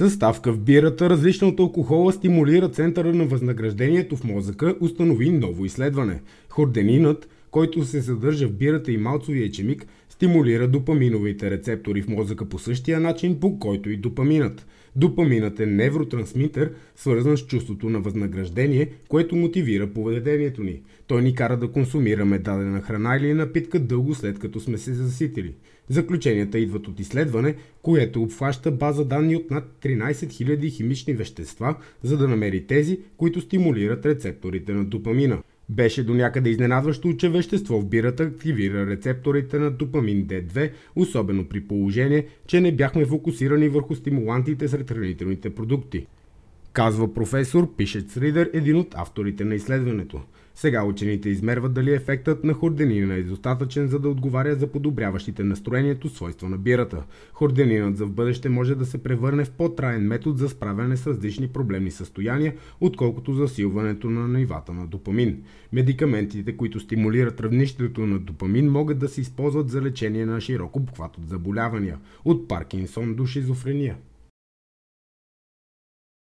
Съставка в бирата, различна от алкохола, стимулира центъра на възнаграждението в мозъка, установи ново изследване. Хорденинът – който се съдържа в бирата и малцовия чемик, стимулира допаминовите рецептори в мозъка по същия начин, по който и допаминът. Допаминът е невротрансмитър, свързан с чувството на възнаграждение, което мотивира поведението ни. Той ни кара да консумираме дадена храна или напитка дълго след като сме се заситили. Заключенията идват от изследване, което обхваща база данни от над 13 000 химични вещества, за да намери тези, които стимулират рецепторите на допамина. Беше до някъде изненадващо, че вещество в бирата активира рецепторите на допамин D2, особено при положение, че не бяхме фокусирани върху стимулантите сред хранителните продукти. Казва професор Пишец Ридер, един от авторите на изследването. Сега учените измерват дали ефектът на хорденина е достатъчен, за да отговаря за подобряващите настроението свойства на бирата. Хорденинът за в бъдеще може да се превърне в по-траен метод за справяне с различни проблемни състояния, отколкото засилването на нивата на допамин. Медикаментите, които стимулират равнището на допамин, могат да се използват за лечение на широк обхват от заболявания, от Паркинсон до шизофрения.